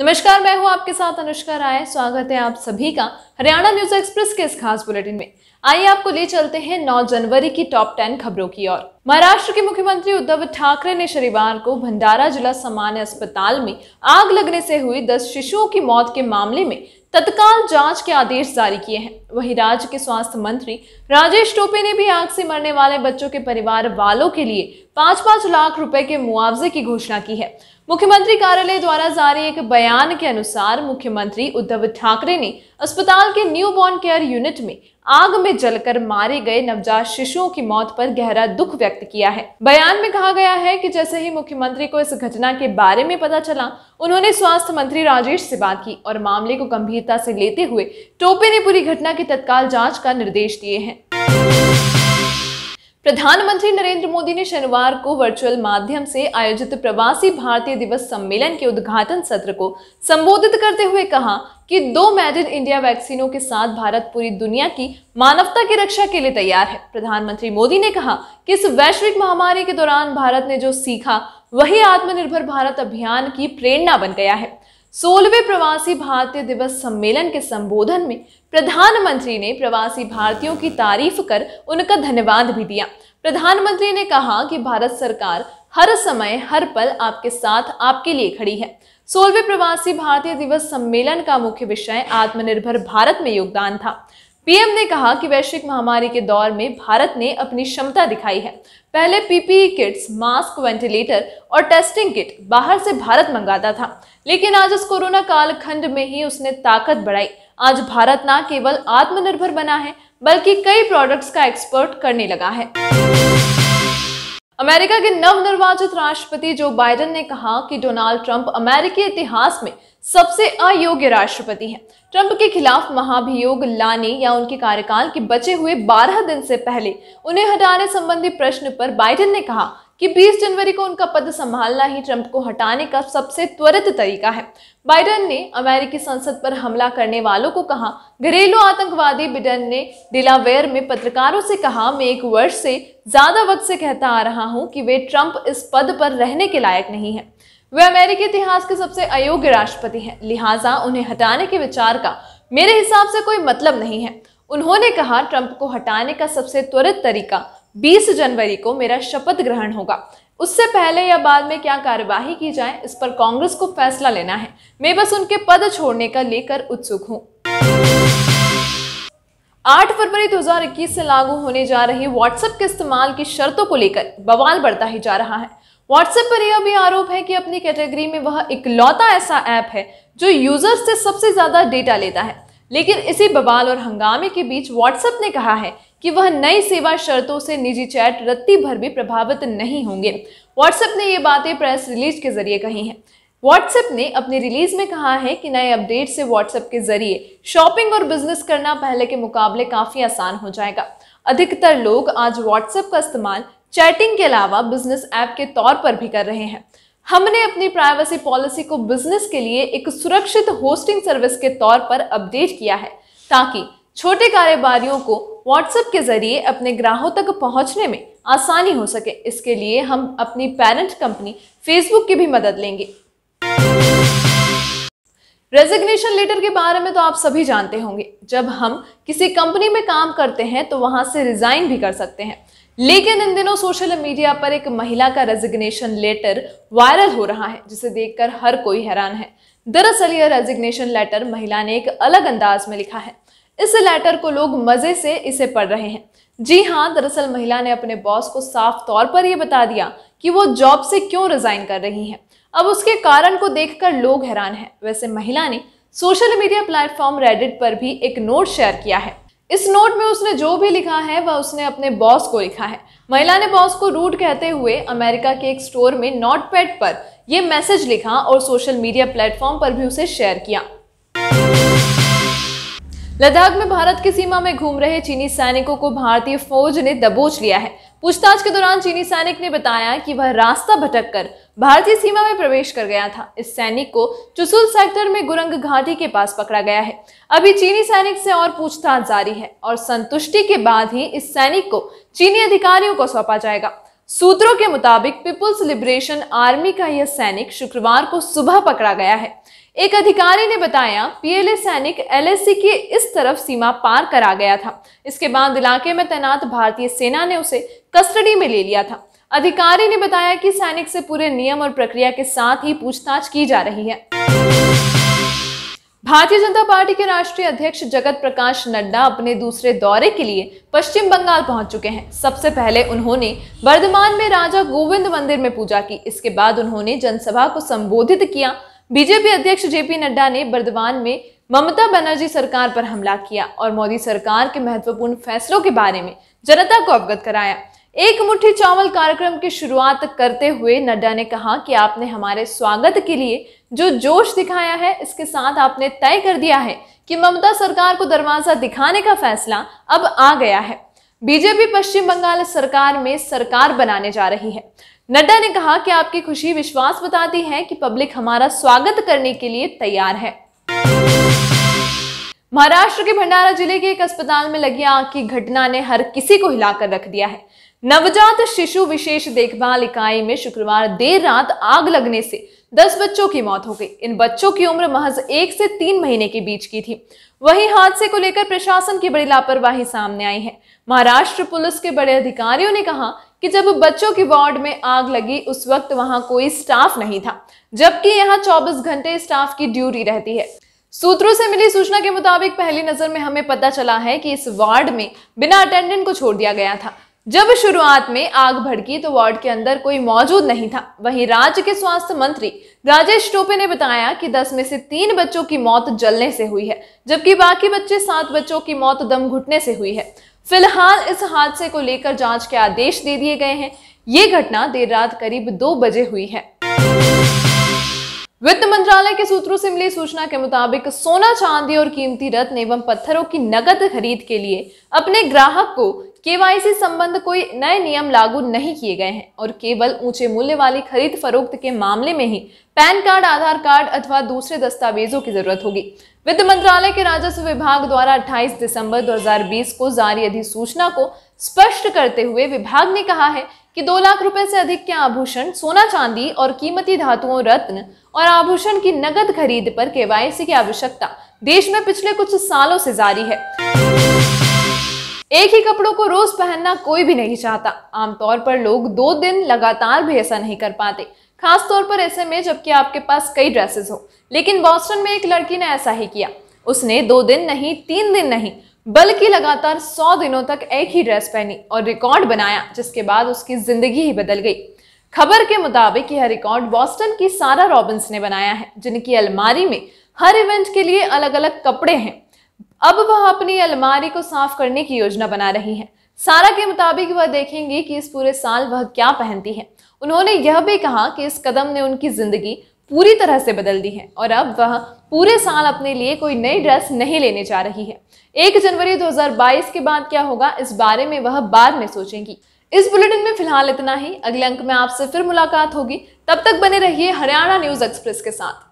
नमस्कार मैं हूं आपके साथ अनुष्का राय स्वागत है आप सभी का हरियाणा न्यूज एक्सप्रेस के इस खास बुलेटिन में आइए आपको ले चलते हैं 9 जनवरी की टॉप 10 खबरों की ओर महाराष्ट्र के मुख्यमंत्री उद्धव ठाकरे ने शनिवार को भंडारा जिला सामान्य अस्पताल में आग लगने से हुई 10 शिशुओं की मौत के मामले में तत्काल जांच के आदेश जारी किए हैं वहीं राज्य के स्वास्थ्य मंत्री राजेश टोपे ने भी आग से मरने वाले बच्चों के परिवार वालों के लिए पांच पांच लाख रुपए के मुआवजे की घोषणा की है मुख्यमंत्री कार्यालय द्वारा जारी एक बयान के अनुसार मुख्यमंत्री उद्धव ठाकरे ने अस्पताल के न्यू बॉर्न केयर यूनिट में आग में जलकर मारे गए नवजात शिशुओं की मौत पर गहरा दुख व्यक्त किया है बयान में कहा गया है कि जैसे ही मुख्यमंत्री को इस घटना के बारे में पता चला उन्होंने स्वास्थ्य मंत्री राजेश से बात की और मामले को गंभीरता से लेते हुए टोपे ने पूरी घटना की तत्काल जांच का निर्देश दिए हैं प्रधानमंत्री नरेंद्र मोदी ने शनिवार को वर्चुअल माध्यम से आयोजित प्रवासी भारतीय दिवस सम्मेलन के उद्घाटन सत्र को संबोधित करते हुए कहा कि दो मेड इन इंडिया वैक्सीनों के साथ भारत पूरी दुनिया की मानवता की रक्षा के लिए तैयार है प्रधानमंत्री मोदी ने कहा कि इस वैश्विक महामारी के दौरान भारत ने जो सीखा वही आत्मनिर्भर भारत अभियान की प्रेरणा बन गया है सोलहवें प्रवासी भारतीय दिवस सम्मेलन के संबोधन में प्रधानमंत्री ने प्रवासी भारतीयों की तारीफ कर उनका धन्यवाद भी दिया प्रधानमंत्री ने कहा कि भारत सरकार हर समय हर पल आपके साथ आपके लिए खड़ी है सोलहवें प्रवासी भारतीय दिवस सम्मेलन का मुख्य विषय आत्मनिर्भर भारत में योगदान था पीएम ने कहा कि वैश्विक महामारी के दौर में भारत ने अपनी क्षमता दिखाई है पहले पीपीई किट्स मास्क वेंटिलेटर और टेस्टिंग किट बाहर से भारत मंगाता था लेकिन आज इस कोरोना कालखंड में ही उसने ताकत बढ़ाई आज भारत न केवल आत्मनिर्भर बना है बल्कि कई प्रोडक्ट्स का एक्सपोर्ट करने लगा है अमेरिका के नवनिर्वाचित राष्ट्रपति जो बाइडेन ने कहा कि डोनाल्ड ट्रंप अमेरिकी इतिहास में सबसे अयोग्य राष्ट्रपति हैं ट्रंप के खिलाफ महाभियोग लाने या उनके कार्यकाल के बचे हुए 12 दिन से पहले उन्हें हटाने संबंधी प्रश्न पर बाइडेन ने कहा कि 20 जनवरी को उनका पद संभालना ही ट्रंप को हटाने का सबसे त्वरित तरीका है बाइडन ने अमेरिकी संसद पर हमला करने वालों को कहा घरेलू आतंकवादी बिडन ने डिलावेयर में पत्रकारों से कहा मैं एक वर्ष से ज्यादा वक्त से कहता आ रहा हूं कि वे ट्रंप इस पद पर रहने के लायक नहीं है वे अमेरिकी इतिहास के सबसे अयोग्य राष्ट्रपति हैं लिहाजा उन्हें हटाने के विचार का मेरे हिसाब से कोई मतलब नहीं है उन्होंने कहा ट्रंप को हटाने का सबसे त्वरित तरीका 20 जनवरी को मेरा शपथ ग्रहण होगा उससे पहले या बाद में क्या कार्यवाही की जाए इस पर कांग्रेस को फैसला लेना है मैं बस उनके पद छोड़ने का लेकर उत्सुक हूँ 8 फरवरी 2021 से लागू होने जा रही व्हाट्सएप के इस्तेमाल की शर्तों को लेकर बवाल बढ़ता ही जा रहा है व्हाट्सएप पर यह भी आरोप है कि अपनी कैटेगरी में वह इकलौता ऐसा ऐप है जो यूजर्स से सबसे ज्यादा डेटा लेता है लेकिन इसी बवाल और हंगामे के बीच व्हाट्सएप ने कहा है कि वह नई सेवा शर्तों से निजी चैट रत्ती भर भी प्रभावित नहीं होंगे व्हाट्सएप ने ये बातें प्रेस रिलीज के जरिए कही हैं व्हाट्सएप ने अपने रिलीज में कहा है कि नए अपडेट से व्हाट्सएप के जरिए शॉपिंग और बिजनेस करना पहले के मुकाबले काफ़ी आसान हो जाएगा अधिकतर लोग आज व्हाट्सएप का इस्तेमाल चैटिंग के अलावा बिजनेस ऐप के तौर पर भी कर रहे हैं हमने अपनी प्राइवेसी पॉलिसी को बिजनेस के लिए एक सुरक्षित होस्टिंग सर्विस के तौर पर अपडेट किया है ताकि छोटे कारोबारियों को व्हाट्सएप के जरिए अपने ग्राहकों तक पहुंचने में आसानी हो सके इसके लिए हम अपनी पेरेंट कंपनी फेसबुक की भी मदद लेंगे रेजिग्नेशन लेटर के बारे में तो आप सभी जानते होंगे जब हम किसी कंपनी में काम करते हैं तो वहां से रिजाइन भी कर सकते हैं लेकिन इन दिनों सोशल मीडिया पर एक महिला का रेजिग्नेशन लेटर वायरल हो रहा है जिसे देखकर हर कोई हैरान है दरअसल यह रेजिग्नेशन लेटर महिला ने एक अलग अंदाज में लिखा है इस लेटर को लोग मजे से इसे पढ़ रहे हैं जी हाँ दरअसल महिला ने अपने बॉस को साफ तौर पर यह बता दिया कि वो जॉब से क्यों रिजाइन कर रही है अब उसके कारण को देखकर लोग हैरान हैं वैसे महिला ने सोशल मीडिया प्लेटफॉर्म रेडिट पर भी एक नोट शेयर किया है इस नोट में उसने जो भी लिखा है वह उसने अपने बॉस को लिखा है महिला ने बॉस को रूट कहते हुए अमेरिका के एक स्टोर में नोट पर यह मैसेज लिखा और सोशल मीडिया प्लेटफॉर्म पर भी उसे शेयर किया लद्दाख में भारत की सीमा में घूम रहे चीनी सैनिकों को भारतीय फौज ने दबोच लिया है पूछताछ के दौरान चीनी सैनिक ने बताया कि वह रास्ता भटक कर भारतीय सीमा में प्रवेश कर गया था इस सैनिक को चुसुल सेक्टर में गुरंग घाटी के पास पकड़ा गया है अभी चीनी सैनिक से और पूछताछ जारी है और संतुष्टि के बाद ही इस सैनिक को चीनी अधिकारियों को सौंपा जाएगा सूत्रों के मुताबिक पीपुल्स लिबरेशन आर्मी का यह सैनिक शुक्रवार को सुबह पकड़ा गया है एक अधिकारी ने बताया पीएलए सैनिक एलएसी के इस तरफ सीमा पार करा गया था इसके बाद इलाके में तैनात भारतीय सेना ने उसे कस्टडी में ले लिया था अधिकारी ने बताया कि सैनिक से पूरे नियम और प्रक्रिया के साथ ही पूछताछ की जा रही है भारतीय जनता पार्टी के राष्ट्रीय अध्यक्ष जगत प्रकाश नड्डा अपने दूसरे दौरे के लिए पश्चिम बंगाल पहुंच चुके हैं सबसे पहले उन्होंने वर्धमान में राजा गोविंद मंदिर में पूजा की इसके बाद उन्होंने जनसभा को संबोधित किया बीजेपी अध्यक्ष जेपी नड्डा ने बर्दवान में ममता बनर्जी सरकार पर हमला किया और मोदी सरकार के महत्वपूर्ण फैसलों के बारे में जनता को अवगत कराया एक मुट्ठी चावल कार्यक्रम की शुरुआत करते हुए नड्डा ने कहा कि आपने हमारे स्वागत के लिए जो जोश दिखाया है इसके साथ आपने तय कर दिया है कि ममता सरकार को दरवाजा दिखाने का फैसला अब आ गया है बीजेपी पश्चिम बंगाल सरकार में सरकार बनाने जा रही है नड्डा ने कहा कि आपकी खुशी विश्वास बताती है कि पब्लिक हमारा स्वागत करने के लिए तैयार है महाराष्ट्र के भंडारा जिले के एक अस्पताल में लगी आग की घटना ने हर किसी को हिलाकर रख दिया है नवजात शिशु विशेष देखभाल इकाई में शुक्रवार देर रात आग लगने से 10 बच्चों की मौत हो गई इन बच्चों की उम्र महज एक से तीन महीने के बीच की थी वहीं हादसे को लेकर प्रशासन की बड़ी लापरवाही सामने आई है महाराष्ट्र पुलिस के बड़े अधिकारियों ने कहा कि जब बच्चों के वार्ड में आग लगी उस वक्त वहां कोई स्टाफ नहीं था जबकि यहां 24 घंटे स्टाफ की ड्यूटी रहती है सूत्रों से मिली सूचना के मुताबिक पहली नजर में हमें पता चला है कि इस वार्ड में बिना अटेंडेंट को छोड़ दिया गया था जब शुरुआत में आग भड़की तो वार्ड के अंदर कोई मौजूद नहीं था वहीं राज्य के स्वास्थ्य मंत्री राजेश टोपे ने बताया कि 10 में से तीन बच्चों की मौत जलने से हुई है जबकि बाकी बच्चे सात बच्चों की मौत दम घुटने से हुई है फिलहाल इस हादसे को लेकर जांच के आदेश दे दिए गए हैं ये घटना देर रात करीब दो बजे हुई है वित्त मंत्रालय के सूत्रों से मिली सूचना के मुताबिक सोना चांदी और कीमती रत्न एवं पत्थरों की नकद खरीद के लिए अपने ग्राहक को केवाईसी संबंध कोई नए नियम लागू नहीं किए गए हैं और केवल ऊंचे मूल्य वाली खरीद फरोख्त के मामले में ही पैन कार्ड आधार कार्ड अथवा दूसरे दस्तावेजों की जरूरत होगी वित्त मंत्रालय के राजस्व विभाग द्वारा 28 दिसंबर 2020 को जारी अधिसूचना को स्पष्ट करते हुए विभाग ने कहा है कि दो लाख रुपए से अधिक के आभूषण सोना चांदी और कीमती धातुओं रत्न और आभूषण की नगद खरीद पर केवाईसी की आवश्यकता देश में पिछले कुछ सालों से जारी है एक ही कपड़ों को रोज पहनना कोई भी नहीं चाहता आमतौर पर लोग दो दिन लगातार भी ऐसा नहीं कर पाते खासतौर पर ऐसे में जबकि आपके पास कई ड्रेसेस हो लेकिन बॉस्टन में एक लड़की ने ऐसा ही किया उसने दो दिन नहीं तीन दिन नहीं बल्कि लगातार सौ दिनों तक एक ही ड्रेस पहनी और रिकॉर्ड बनाया जिसके बाद उसकी जिंदगी ही बदल गई खबर के मुताबिक यह रिकॉर्ड बॉस्टन की सारा रॉबिन्स ने बनाया है जिनकी अलमारी में हर इवेंट के लिए अलग अलग कपड़े हैं अब वह अपनी अलमारी को साफ करने की योजना बना रही है सारा के मुताबिक वह देखेंगी कि इस पूरे साल वह क्या पहनती है उन्होंने यह भी कहा कि इस कदम ने उनकी ज़िंदगी पूरी तरह से बदल दी है और अब वह पूरे साल अपने लिए कोई नई ड्रेस नहीं लेने जा रही है एक जनवरी 2022 के बाद क्या होगा इस बारे में वह बाद में सोचेंगी इस बुलेटिन में फिलहाल इतना ही अगले अंक में आपसे फिर मुलाकात होगी तब तक बने रहिए हरियाणा न्यूज़ एक्सप्रेस के साथ